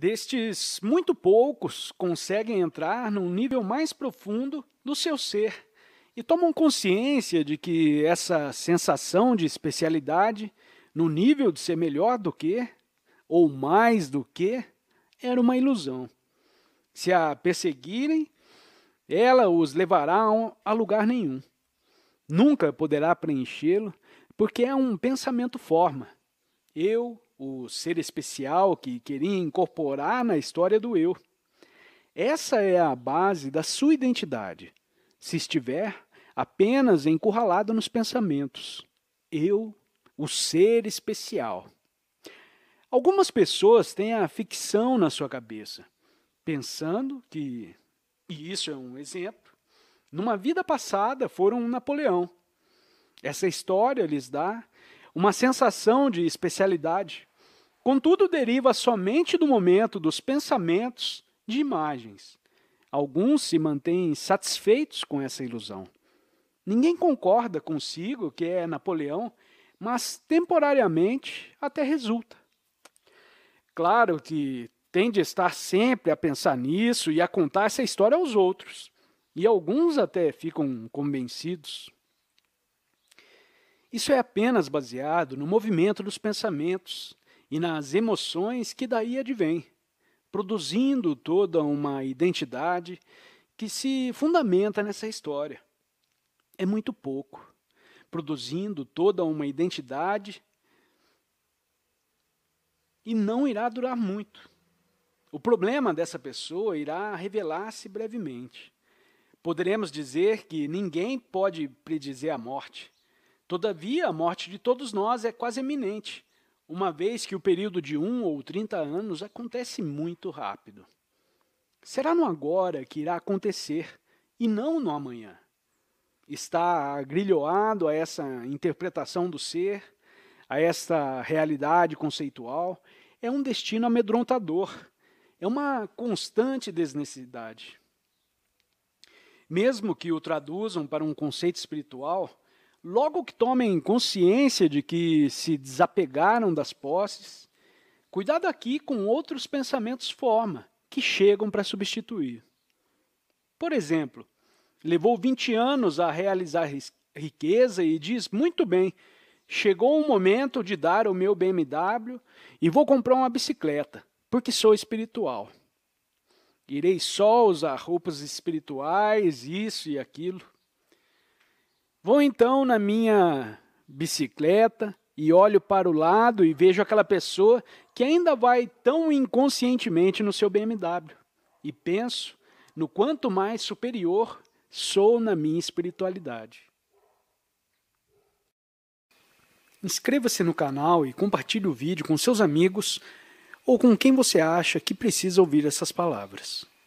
Destes, muito poucos conseguem entrar num nível mais profundo do seu ser e tomam consciência de que essa sensação de especialidade, no nível de ser melhor do que, ou mais do que, era uma ilusão. Se a perseguirem, ela os levará a lugar nenhum. Nunca poderá preenchê-lo, porque é um pensamento forma. Eu o ser especial que queria incorporar na história do eu. Essa é a base da sua identidade, se estiver apenas encurralado nos pensamentos. Eu, o ser especial. Algumas pessoas têm a ficção na sua cabeça, pensando que, e isso é um exemplo, numa vida passada foram um Napoleão. Essa história lhes dá uma sensação de especialidade, Contudo, deriva somente do momento dos pensamentos de imagens. Alguns se mantêm satisfeitos com essa ilusão. Ninguém concorda consigo que é Napoleão, mas temporariamente até resulta. Claro que tem de estar sempre a pensar nisso e a contar essa história aos outros. E alguns até ficam convencidos. Isso é apenas baseado no movimento dos pensamentos e nas emoções que daí advêm, produzindo toda uma identidade que se fundamenta nessa história. É muito pouco, produzindo toda uma identidade e não irá durar muito. O problema dessa pessoa irá revelar-se brevemente. Poderemos dizer que ninguém pode predizer a morte. Todavia, a morte de todos nós é quase eminente uma vez que o período de um ou 30 anos acontece muito rápido. Será no agora que irá acontecer e não no amanhã. Está agrilhoado a essa interpretação do ser, a esta realidade conceitual, é um destino amedrontador, é uma constante desnecessidade. Mesmo que o traduzam para um conceito espiritual, Logo que tomem consciência de que se desapegaram das posses, cuidado aqui com outros pensamentos forma que chegam para substituir. Por exemplo, levou 20 anos a realizar riqueza e diz: muito bem, chegou o momento de dar o meu BMW e vou comprar uma bicicleta, porque sou espiritual. Irei só usar roupas espirituais, isso e aquilo. Vou então na minha bicicleta e olho para o lado e vejo aquela pessoa que ainda vai tão inconscientemente no seu BMW e penso no quanto mais superior sou na minha espiritualidade. Inscreva-se no canal e compartilhe o vídeo com seus amigos ou com quem você acha que precisa ouvir essas palavras.